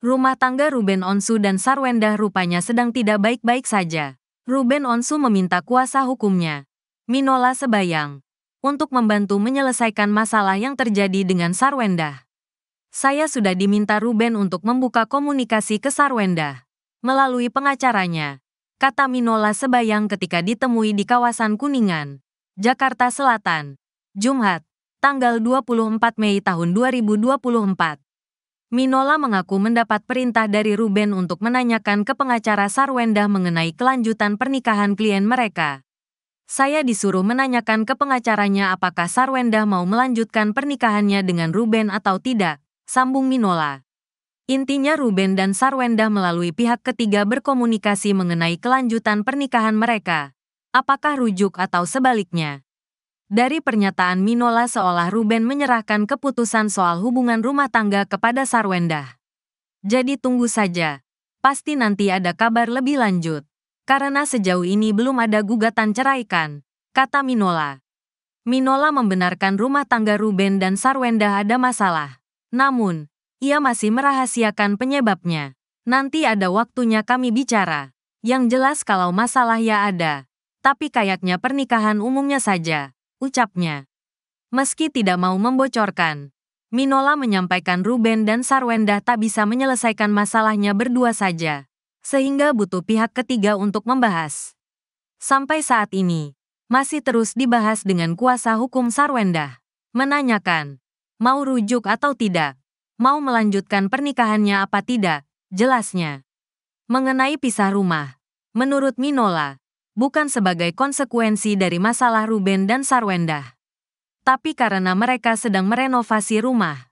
Rumah tangga Ruben Onsu dan Sarwenda rupanya sedang tidak baik-baik saja. Ruben Onsu meminta kuasa hukumnya, Minola Sebayang, untuk membantu menyelesaikan masalah yang terjadi dengan Sarwenda. Saya sudah diminta Ruben untuk membuka komunikasi ke Sarwenda melalui pengacaranya, kata Minola Sebayang ketika ditemui di kawasan Kuningan, Jakarta Selatan, Jumat, tanggal 24 Mei tahun 2024. Minola mengaku mendapat perintah dari Ruben untuk menanyakan ke pengacara Sarwenda mengenai kelanjutan pernikahan klien mereka. Saya disuruh menanyakan ke pengacaranya apakah Sarwenda mau melanjutkan pernikahannya dengan Ruben atau tidak, sambung Minola. Intinya Ruben dan Sarwenda melalui pihak ketiga berkomunikasi mengenai kelanjutan pernikahan mereka. Apakah rujuk atau sebaliknya? Dari pernyataan Minola seolah Ruben menyerahkan keputusan soal hubungan rumah tangga kepada Sarwenda. Jadi tunggu saja. Pasti nanti ada kabar lebih lanjut. Karena sejauh ini belum ada gugatan ceraikan, kata Minola. Minola membenarkan rumah tangga Ruben dan Sarwenda ada masalah. Namun, ia masih merahasiakan penyebabnya. Nanti ada waktunya kami bicara. Yang jelas kalau masalah ya ada. Tapi kayaknya pernikahan umumnya saja ucapnya. Meski tidak mau membocorkan, Minola menyampaikan Ruben dan Sarwenda tak bisa menyelesaikan masalahnya berdua saja, sehingga butuh pihak ketiga untuk membahas. Sampai saat ini, masih terus dibahas dengan kuasa hukum Sarwenda, Menanyakan, mau rujuk atau tidak, mau melanjutkan pernikahannya apa tidak, jelasnya. Mengenai pisah rumah, menurut Minola, bukan sebagai konsekuensi dari masalah Ruben dan Sarwenda, tapi karena mereka sedang merenovasi rumah.